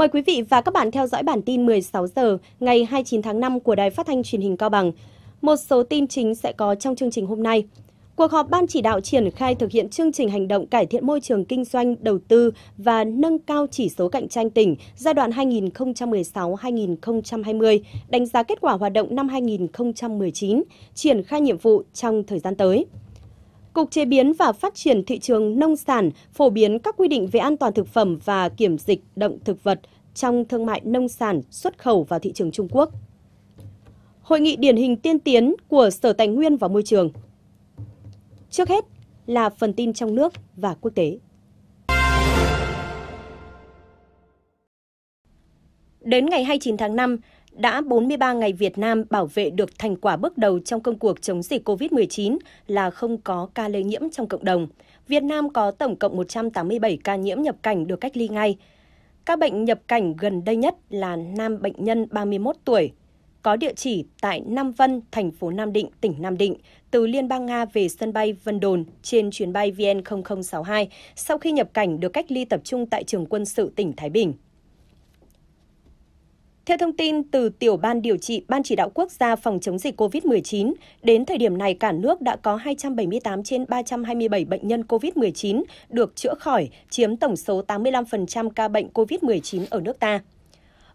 Mời quý vị và các bạn theo dõi bản tin 16 giờ ngày 29 tháng 5 của Đài Phát thanh Truyền hình Cao Bằng. Một số tin chính sẽ có trong chương trình hôm nay. Cuộc họp Ban chỉ đạo triển khai thực hiện chương trình hành động cải thiện môi trường kinh doanh, đầu tư và nâng cao chỉ số cạnh tranh tỉnh giai đoạn 2016-2020, đánh giá kết quả hoạt động năm 2019, triển khai nhiệm vụ trong thời gian tới. Cục Chế biến và Phát triển thị trường nông sản phổ biến các quy định về an toàn thực phẩm và kiểm dịch động thực vật trong thương mại nông sản xuất khẩu vào thị trường Trung Quốc. Hội nghị điển hình tiên tiến của Sở Tài nguyên và Môi trường. Trước hết là phần tin trong nước và quốc tế. Đến ngày 29 tháng 5, đã 43 ngày Việt Nam bảo vệ được thành quả bước đầu trong công cuộc chống dịch COVID-19 là không có ca lây nhiễm trong cộng đồng. Việt Nam có tổng cộng 187 ca nhiễm nhập cảnh được cách ly ngay. Các bệnh nhập cảnh gần đây nhất là nam bệnh nhân 31 tuổi, có địa chỉ tại Nam Vân, thành phố Nam Định, tỉnh Nam Định, từ Liên bang Nga về sân bay Vân Đồn trên chuyến bay VN0062 sau khi nhập cảnh được cách ly tập trung tại trường quân sự tỉnh Thái Bình. Theo thông tin từ Tiểu ban điều trị Ban chỉ đạo quốc gia phòng chống dịch COVID-19, đến thời điểm này cả nước đã có 278 trên 327 bệnh nhân COVID-19 được chữa khỏi, chiếm tổng số 85% ca bệnh COVID-19 ở nước ta.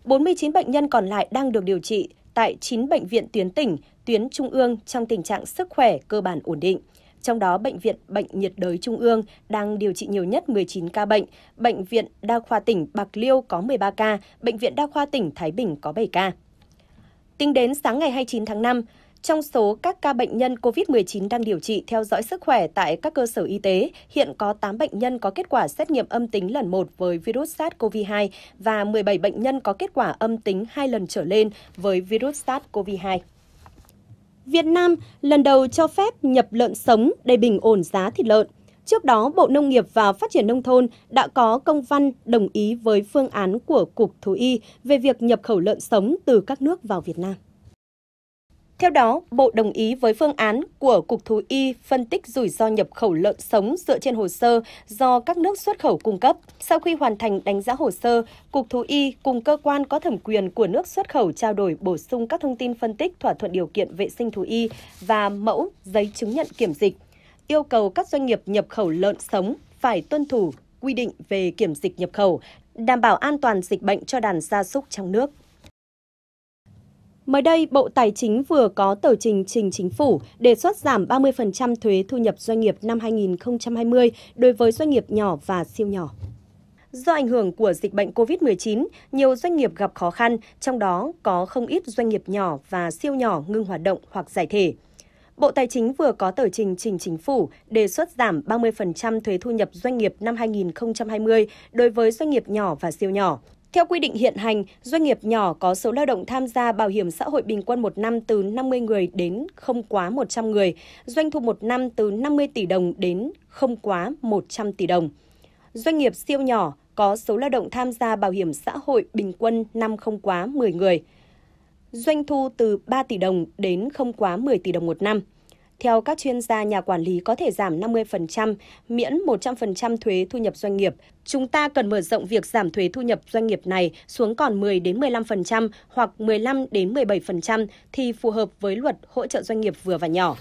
49 bệnh nhân còn lại đang được điều trị tại 9 bệnh viện tuyến tỉnh, tuyến trung ương trong tình trạng sức khỏe cơ bản ổn định trong đó Bệnh viện Bệnh nhiệt đới Trung ương đang điều trị nhiều nhất 19 ca bệnh, Bệnh viện Đa khoa tỉnh Bạc Liêu có 13 ca, Bệnh viện Đa khoa tỉnh Thái Bình có 7 ca. Tính đến sáng ngày 29 tháng 5, trong số các ca bệnh nhân COVID-19 đang điều trị theo dõi sức khỏe tại các cơ sở y tế, hiện có 8 bệnh nhân có kết quả xét nghiệm âm tính lần 1 với virus SARS-CoV-2 và 17 bệnh nhân có kết quả âm tính 2 lần trở lên với virus SARS-CoV-2. Việt Nam lần đầu cho phép nhập lợn sống để bình ổn giá thịt lợn. Trước đó, Bộ Nông nghiệp và Phát triển Nông thôn đã có công văn đồng ý với phương án của Cục Thú Y về việc nhập khẩu lợn sống từ các nước vào Việt Nam. Theo đó, Bộ đồng ý với phương án của Cục Thú Y phân tích rủi ro nhập khẩu lợn sống dựa trên hồ sơ do các nước xuất khẩu cung cấp. Sau khi hoàn thành đánh giá hồ sơ, Cục Thú Y cùng cơ quan có thẩm quyền của nước xuất khẩu trao đổi bổ sung các thông tin phân tích thỏa thuận điều kiện vệ sinh thú y và mẫu giấy chứng nhận kiểm dịch, yêu cầu các doanh nghiệp nhập khẩu lợn sống phải tuân thủ quy định về kiểm dịch nhập khẩu, đảm bảo an toàn dịch bệnh cho đàn gia súc trong nước. Mới đây, Bộ Tài chính vừa có tờ trình trình chính phủ đề xuất giảm 30% thuế thu nhập doanh nghiệp năm 2020 đối với doanh nghiệp nhỏ và siêu nhỏ. Do ảnh hưởng của dịch bệnh COVID-19, nhiều doanh nghiệp gặp khó khăn, trong đó có không ít doanh nghiệp nhỏ và siêu nhỏ ngưng hoạt động hoặc giải thể. Bộ Tài chính vừa có tờ trình trình chính phủ đề xuất giảm 30% thuế thu nhập doanh nghiệp năm 2020 đối với doanh nghiệp nhỏ và siêu nhỏ. Theo quy định hiện hành, doanh nghiệp nhỏ có số lao động tham gia bảo hiểm xã hội bình quân một năm từ 50 người đến không quá 100 người, doanh thu một năm từ 50 tỷ đồng đến không quá 100 tỷ đồng. Doanh nghiệp siêu nhỏ có số lao động tham gia bảo hiểm xã hội bình quân năm không quá 10 người. Doanh thu từ 3 tỷ đồng đến không quá 10 tỷ đồng một năm. Theo các chuyên gia, nhà quản lý có thể giảm 50%, miễn 100% thuế thu nhập doanh nghiệp. Chúng ta cần mở rộng việc giảm thuế thu nhập doanh nghiệp này xuống còn 10 đến 15% hoặc 15 đến 17% thì phù hợp với luật hỗ trợ doanh nghiệp vừa và nhỏ.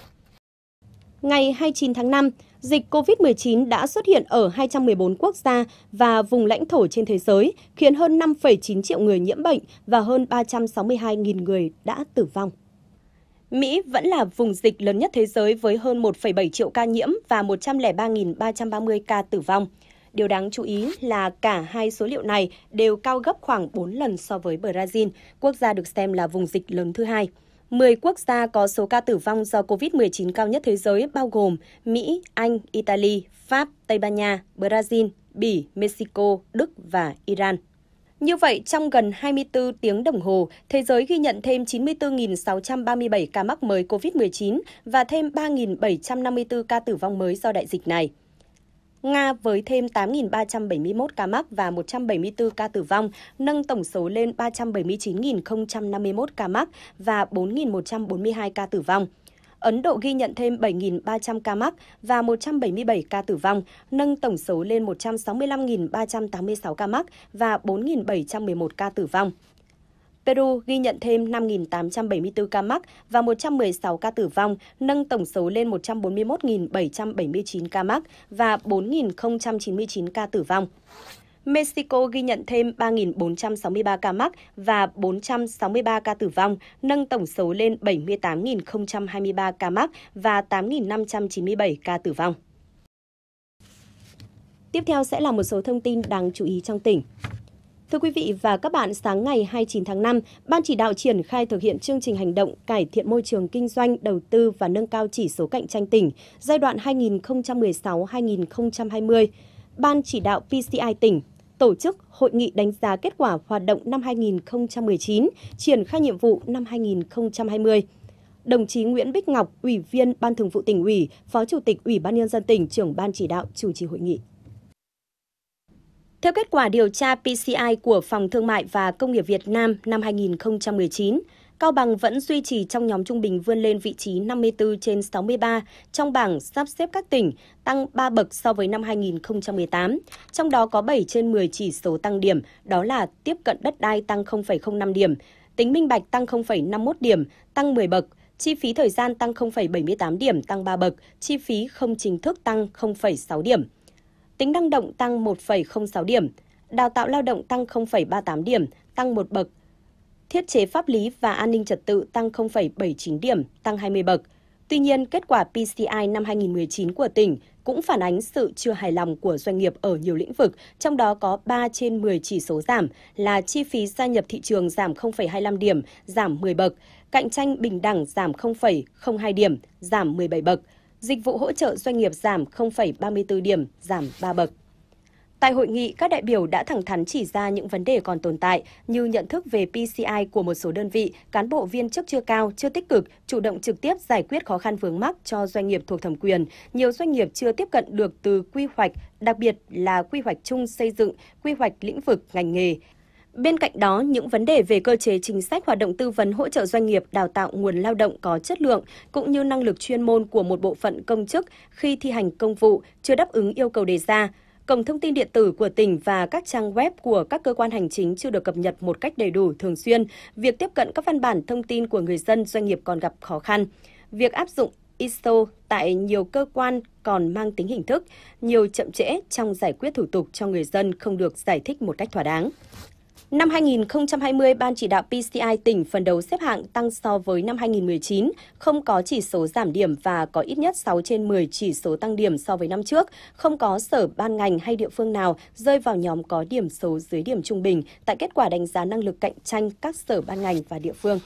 Ngày 29 tháng 5, dịch COVID-19 đã xuất hiện ở 214 quốc gia và vùng lãnh thổ trên thế giới, khiến hơn 5,9 triệu người nhiễm bệnh và hơn 362.000 người đã tử vong. Mỹ vẫn là vùng dịch lớn nhất thế giới với hơn 1,7 triệu ca nhiễm và 103.330 ca tử vong. Điều đáng chú ý là cả hai số liệu này đều cao gấp khoảng 4 lần so với Brazil, quốc gia được xem là vùng dịch lớn thứ hai. 10 quốc gia có số ca tử vong do COVID-19 cao nhất thế giới bao gồm Mỹ, Anh, Italy, Pháp, Tây Ban Nha, Brazil, Bỉ, Mexico, Đức và Iran. Như vậy, trong gần 24 tiếng đồng hồ, thế giới ghi nhận thêm 94.637 ca mắc mới COVID-19 và thêm 3.754 ca tử vong mới do đại dịch này. Nga với thêm 8.371 ca mắc và 174 ca tử vong, nâng tổng số lên 379.051 ca mắc và 4.142 ca tử vong. Ấn Độ ghi nhận thêm 7.300 ca mắc và 177 ca tử vong, nâng tổng số lên 165.386 ca mắc và 4.711 ca tử vong. Peru ghi nhận thêm 5.874 ca mắc và 116 ca tử vong, nâng tổng số lên 141.779 ca mắc và 4.099 ca tử vong. Mexico ghi nhận thêm 3.463 ca mắc và 463 ca tử vong, nâng tổng số lên 78.023 ca mắc và 8.597 ca tử vong. Tiếp theo sẽ là một số thông tin đáng chú ý trong tỉnh. Thưa quý vị và các bạn, sáng ngày 29 tháng 5, Ban chỉ đạo triển khai thực hiện chương trình hành động cải thiện môi trường kinh doanh, đầu tư và nâng cao chỉ số cạnh tranh tỉnh giai đoạn 2016-2020. Ban chỉ đạo PCI tỉnh tổ chức hội nghị đánh giá kết quả hoạt động năm 2019, triển khai nhiệm vụ năm 2020. Đồng chí Nguyễn Bích Ngọc, Ủy viên Ban Thường vụ tỉnh ủy, Phó Chủ tịch Ủy ban nhân dân tỉnh, trưởng ban chỉ đạo chủ trì hội nghị. Theo kết quả điều tra PCI của Phòng Thương mại và Công nghiệp Việt Nam năm 2019, Cao Bằng vẫn duy trì trong nhóm trung bình vươn lên vị trí 54 trên 63 trong bảng sắp xếp các tỉnh, tăng 3 bậc so với năm 2018. Trong đó có 7 trên 10 chỉ số tăng điểm, đó là tiếp cận đất đai tăng 0,05 điểm, tính minh bạch tăng 0,51 điểm, tăng 10 bậc, chi phí thời gian tăng 0,78 điểm, tăng 3 bậc, chi phí không chính thức tăng 0,6 điểm. Tính năng động tăng 1,06 điểm, đào tạo lao động tăng 0,38 điểm, tăng 1 bậc, thiết chế pháp lý và an ninh trật tự tăng 0,79 điểm, tăng 20 bậc. Tuy nhiên, kết quả PCI năm 2019 của tỉnh cũng phản ánh sự chưa hài lòng của doanh nghiệp ở nhiều lĩnh vực, trong đó có 3 trên 10 chỉ số giảm là chi phí gia nhập thị trường giảm 0,25 điểm, giảm 10 bậc, cạnh tranh bình đẳng giảm 0,02 điểm, giảm 17 bậc, dịch vụ hỗ trợ doanh nghiệp giảm 0,34 điểm, giảm 3 bậc. Tại hội nghị, các đại biểu đã thẳng thắn chỉ ra những vấn đề còn tồn tại như nhận thức về PCI của một số đơn vị, cán bộ viên chức chưa cao, chưa tích cực, chủ động trực tiếp giải quyết khó khăn vướng mắc cho doanh nghiệp thuộc thẩm quyền. Nhiều doanh nghiệp chưa tiếp cận được từ quy hoạch, đặc biệt là quy hoạch chung xây dựng, quy hoạch lĩnh vực ngành nghề. Bên cạnh đó, những vấn đề về cơ chế chính sách hoạt động tư vấn hỗ trợ doanh nghiệp đào tạo nguồn lao động có chất lượng cũng như năng lực chuyên môn của một bộ phận công chức khi thi hành công vụ chưa đáp ứng yêu cầu đề ra, Cổng thông tin điện tử của tỉnh và các trang web của các cơ quan hành chính chưa được cập nhật một cách đầy đủ thường xuyên, việc tiếp cận các văn bản thông tin của người dân doanh nghiệp còn gặp khó khăn. Việc áp dụng ISO tại nhiều cơ quan còn mang tính hình thức, nhiều chậm trễ trong giải quyết thủ tục cho người dân không được giải thích một cách thỏa đáng. Năm 2020, Ban chỉ đạo PCI tỉnh phần đầu xếp hạng tăng so với năm 2019, không có chỉ số giảm điểm và có ít nhất 6 trên 10 chỉ số tăng điểm so với năm trước, không có sở ban ngành hay địa phương nào rơi vào nhóm có điểm số dưới điểm trung bình tại kết quả đánh giá năng lực cạnh tranh các sở ban ngành và địa phương.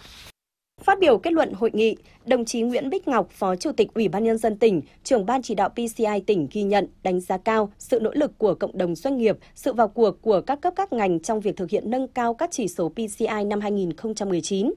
Phát biểu kết luận hội nghị, đồng chí Nguyễn Bích Ngọc, Phó Chủ tịch Ủy ban Nhân dân tỉnh, trưởng ban chỉ đạo PCI tỉnh ghi nhận, đánh giá cao sự nỗ lực của cộng đồng doanh nghiệp, sự vào cuộc của các cấp các ngành trong việc thực hiện nâng cao các chỉ số PCI năm 2019.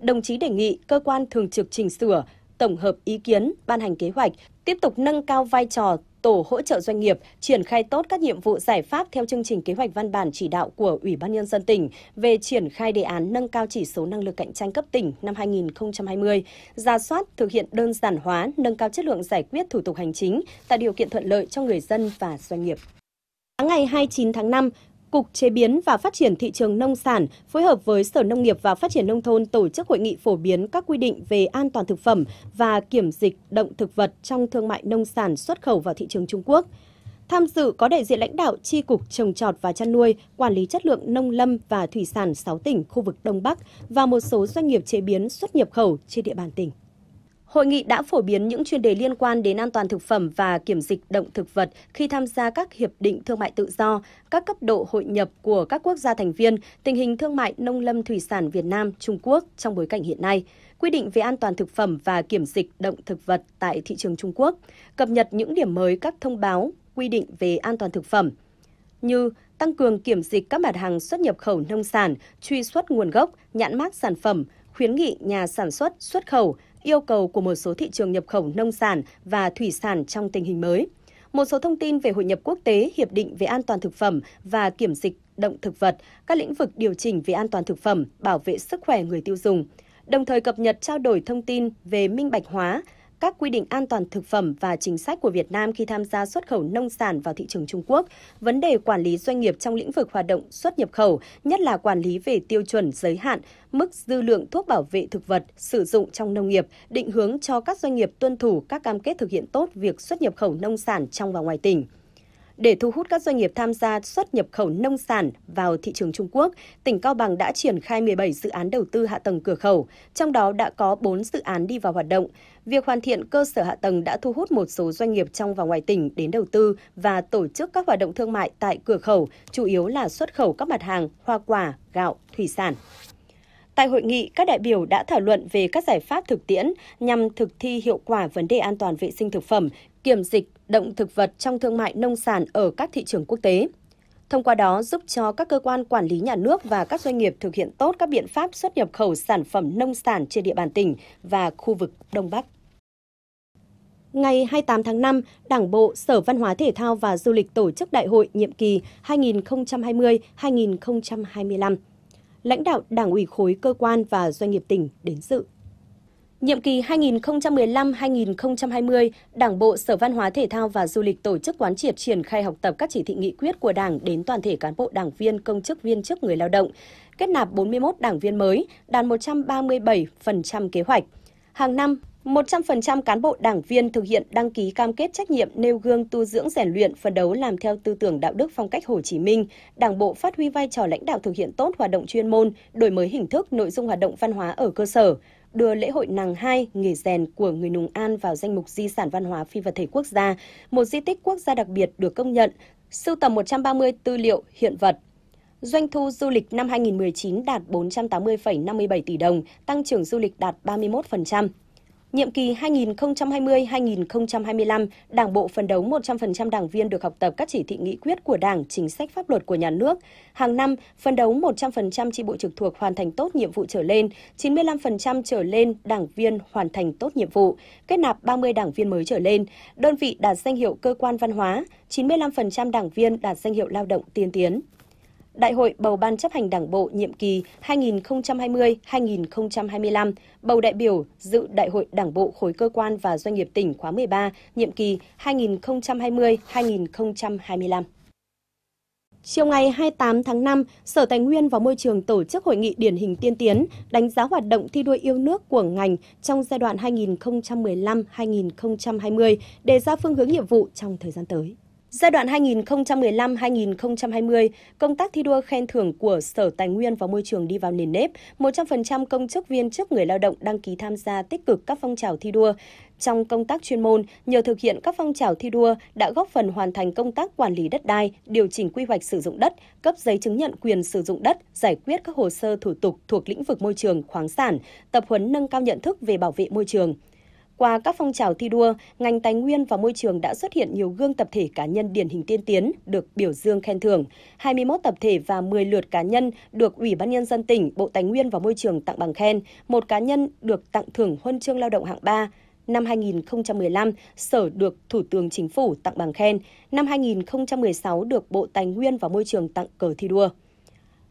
Đồng chí đề nghị cơ quan thường trực chỉnh sửa, tổng hợp ý kiến, ban hành kế hoạch, tiếp tục nâng cao vai trò tổ hỗ trợ doanh nghiệp triển khai tốt các nhiệm vụ giải pháp theo chương trình kế hoạch văn bản chỉ đạo của Ủy ban nhân dân tỉnh về triển khai đề án nâng cao chỉ số năng lực cạnh tranh cấp tỉnh năm 2020, ra soát thực hiện đơn giản hóa, nâng cao chất lượng giải quyết thủ tục hành chính tạo điều kiện thuận lợi cho người dân và doanh nghiệp. Sáng ngày 29 tháng 5, Cục Chế biến và Phát triển Thị trường Nông sản phối hợp với Sở Nông nghiệp và Phát triển Nông thôn tổ chức hội nghị phổ biến các quy định về an toàn thực phẩm và kiểm dịch động thực vật trong thương mại nông sản xuất khẩu vào thị trường Trung Quốc. Tham dự có đại diện lãnh đạo Tri Cục Trồng trọt và Chăn nuôi, Quản lý chất lượng nông lâm và thủy sản 6 tỉnh khu vực Đông Bắc và một số doanh nghiệp chế biến xuất nhập khẩu trên địa bàn tỉnh. Hội nghị đã phổ biến những chuyên đề liên quan đến an toàn thực phẩm và kiểm dịch động thực vật khi tham gia các hiệp định thương mại tự do, các cấp độ hội nhập của các quốc gia thành viên, tình hình thương mại nông lâm thủy sản Việt Nam, Trung Quốc trong bối cảnh hiện nay, quy định về an toàn thực phẩm và kiểm dịch động thực vật tại thị trường Trung Quốc, cập nhật những điểm mới các thông báo quy định về an toàn thực phẩm như tăng cường kiểm dịch các mặt hàng xuất nhập khẩu nông sản, truy xuất nguồn gốc, nhãn mác sản phẩm, khuyến nghị nhà sản xuất, xuất khẩu, yêu cầu của một số thị trường nhập khẩu nông sản và thủy sản trong tình hình mới. Một số thông tin về hội nhập quốc tế, hiệp định về an toàn thực phẩm và kiểm dịch động thực vật, các lĩnh vực điều chỉnh về an toàn thực phẩm, bảo vệ sức khỏe người tiêu dùng. Đồng thời cập nhật trao đổi thông tin về minh bạch hóa, các quy định an toàn thực phẩm và chính sách của Việt Nam khi tham gia xuất khẩu nông sản vào thị trường Trung Quốc, vấn đề quản lý doanh nghiệp trong lĩnh vực hoạt động xuất nhập khẩu, nhất là quản lý về tiêu chuẩn giới hạn, mức dư lượng thuốc bảo vệ thực vật sử dụng trong nông nghiệp, định hướng cho các doanh nghiệp tuân thủ các cam kết thực hiện tốt việc xuất nhập khẩu nông sản trong và ngoài tỉnh. Để thu hút các doanh nghiệp tham gia xuất nhập khẩu nông sản vào thị trường Trung Quốc, tỉnh Cao Bằng đã triển khai 17 dự án đầu tư hạ tầng cửa khẩu, trong đó đã có 4 dự án đi vào hoạt động. Việc hoàn thiện cơ sở hạ tầng đã thu hút một số doanh nghiệp trong và ngoài tỉnh đến đầu tư và tổ chức các hoạt động thương mại tại cửa khẩu, chủ yếu là xuất khẩu các mặt hàng hoa quả, gạo, thủy sản. Tại hội nghị, các đại biểu đã thảo luận về các giải pháp thực tiễn nhằm thực thi hiệu quả vấn đề an toàn vệ sinh thực phẩm, kiểm dịch động thực vật trong thương mại nông sản ở các thị trường quốc tế. Thông qua đó giúp cho các cơ quan quản lý nhà nước và các doanh nghiệp thực hiện tốt các biện pháp xuất nhập khẩu sản phẩm nông sản trên địa bàn tỉnh và khu vực Đông Bắc. Ngày 28 tháng 5, Đảng bộ, Sở Văn hóa Thể thao và Du lịch tổ chức đại hội nhiệm kỳ 2020-2025 lãnh đạo đảng ủy khối cơ quan và doanh nghiệp tỉnh đến dự. Nhiệm kỳ 2015-2020, Đảng bộ Sở Văn hóa Thể thao và Du lịch tổ chức quán triệt triển khai học tập các chỉ thị nghị quyết của Đảng đến toàn thể cán bộ đảng viên, công chức viên chức người lao động, kết nạp 41 đảng viên mới, đạt 137% kế hoạch. Hàng năm, 100% cán bộ đảng viên thực hiện đăng ký cam kết trách nhiệm nêu gương tu dưỡng rèn luyện, phấn đấu làm theo tư tưởng đạo đức phong cách Hồ Chí Minh, Đảng bộ phát huy vai trò lãnh đạo thực hiện tốt hoạt động chuyên môn, đổi mới hình thức, nội dung hoạt động văn hóa ở cơ sở, đưa lễ hội nàng hai nghề rèn của người Nùng An vào danh mục di sản văn hóa phi vật thể quốc gia, một di tích quốc gia đặc biệt được công nhận, sưu tầm 130 tư liệu hiện vật. Doanh thu du lịch năm 2019 đạt 480,57 tỷ đồng, tăng trưởng du lịch đạt 31%. Nhiệm kỳ 2020-2025, Đảng bộ phấn đấu 100% đảng viên được học tập các chỉ thị nghị quyết của Đảng, chính sách pháp luật của nhà nước. Hàng năm, phấn đấu 100% chi bộ trực thuộc hoàn thành tốt nhiệm vụ trở lên, 95% trở lên đảng viên hoàn thành tốt nhiệm vụ, kết nạp 30 đảng viên mới trở lên, đơn vị đạt danh hiệu cơ quan văn hóa, 95% đảng viên đạt danh hiệu lao động tiên tiến. Đại hội bầu Ban chấp hành Đảng bộ nhiệm kỳ 2020-2025, bầu đại biểu dự Đại hội Đảng bộ khối cơ quan và doanh nghiệp tỉnh khóa 13, nhiệm kỳ 2020-2025. Chiều ngày 28 tháng 5, Sở Tài nguyên và Môi trường tổ chức hội nghị điển hình tiên tiến đánh giá hoạt động thi đua yêu nước của ngành trong giai đoạn 2015-2020, đề ra phương hướng nhiệm vụ trong thời gian tới. Giai đoạn 2015-2020, công tác thi đua khen thưởng của Sở Tài nguyên và Môi trường đi vào nền nếp, 100% công chức viên chức người lao động đăng ký tham gia tích cực các phong trào thi đua. Trong công tác chuyên môn, nhờ thực hiện các phong trào thi đua đã góp phần hoàn thành công tác quản lý đất đai, điều chỉnh quy hoạch sử dụng đất, cấp giấy chứng nhận quyền sử dụng đất, giải quyết các hồ sơ thủ tục thuộc lĩnh vực môi trường, khoáng sản, tập huấn nâng cao nhận thức về bảo vệ môi trường. Qua các phong trào thi đua, ngành tài nguyên và môi trường đã xuất hiện nhiều gương tập thể cá nhân điển hình tiên tiến được biểu dương khen thưởng. 21 tập thể và 10 lượt cá nhân được Ủy ban nhân dân tỉnh, Bộ Tài nguyên và Môi trường tặng bằng khen, một cá nhân được tặng thưởng huân chương lao động hạng 3, năm 2015, Sở được Thủ tướng Chính phủ tặng bằng khen, năm 2016 được Bộ Tài nguyên và Môi trường tặng cờ thi đua.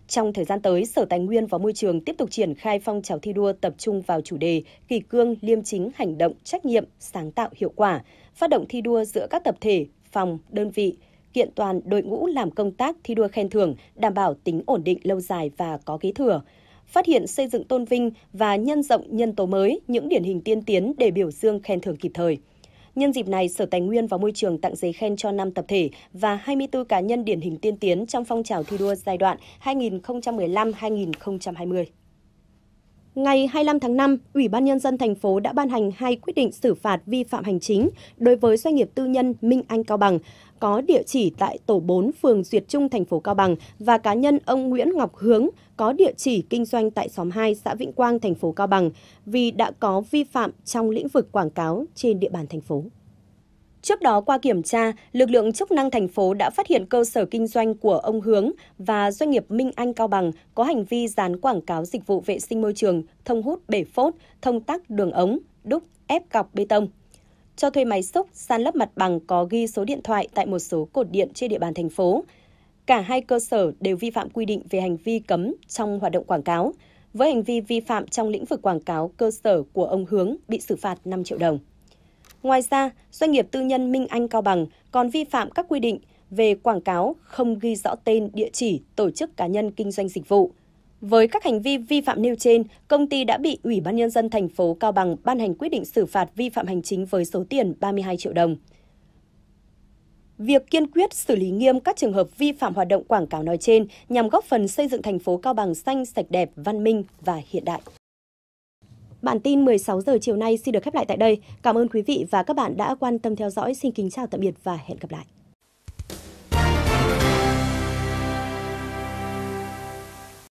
Trong thời gian tới, Sở Tài nguyên và Môi trường tiếp tục triển khai phong trào thi đua tập trung vào chủ đề kỳ cương, liêm chính, hành động, trách nhiệm, sáng tạo, hiệu quả, phát động thi đua giữa các tập thể, phòng, đơn vị, kiện toàn đội ngũ làm công tác thi đua khen thưởng, đảm bảo tính ổn định lâu dài và có kế thừa phát hiện xây dựng tôn vinh và nhân rộng nhân tố mới, những điển hình tiên tiến để biểu dương khen thưởng kịp thời. Nhân dịp này, Sở Tài nguyên và Môi trường tặng giấy khen cho 5 tập thể và 24 cá nhân điển hình tiên tiến trong phong trào thi đua giai đoạn 2015-2020. Ngày 25 tháng 5, Ủy ban Nhân dân thành phố đã ban hành hai quyết định xử phạt vi phạm hành chính đối với doanh nghiệp tư nhân Minh Anh Cao Bằng có địa chỉ tại tổ 4 phường Duyệt Trung, thành phố Cao Bằng và cá nhân ông Nguyễn Ngọc Hướng có địa chỉ kinh doanh tại xóm 2, xã Vĩnh Quang, thành phố Cao Bằng vì đã có vi phạm trong lĩnh vực quảng cáo trên địa bàn thành phố. Trước đó qua kiểm tra, lực lượng chức năng thành phố đã phát hiện cơ sở kinh doanh của ông Hướng và doanh nghiệp Minh Anh Cao Bằng có hành vi dán quảng cáo dịch vụ vệ sinh môi trường, thông hút bể phốt, thông tắc đường ống, đúc ép cọc bê tông cho thuê máy xúc, san lấp mặt bằng có ghi số điện thoại tại một số cột điện trên địa bàn thành phố. Cả hai cơ sở đều vi phạm quy định về hành vi cấm trong hoạt động quảng cáo. Với hành vi vi phạm trong lĩnh vực quảng cáo cơ sở của ông Hướng bị xử phạt 5 triệu đồng. Ngoài ra, doanh nghiệp tư nhân Minh Anh Cao Bằng còn vi phạm các quy định về quảng cáo không ghi rõ tên, địa chỉ, tổ chức cá nhân kinh doanh dịch vụ, với các hành vi vi phạm nêu trên, công ty đã bị Ủy ban Nhân dân thành phố Cao Bằng ban hành quyết định xử phạt vi phạm hành chính với số tiền 32 triệu đồng. Việc kiên quyết xử lý nghiêm các trường hợp vi phạm hoạt động quảng cáo nói trên nhằm góp phần xây dựng thành phố Cao Bằng xanh, sạch đẹp, văn minh và hiện đại. Bản tin 16 giờ chiều nay xin được khép lại tại đây. Cảm ơn quý vị và các bạn đã quan tâm theo dõi. Xin kính chào tạm biệt và hẹn gặp lại.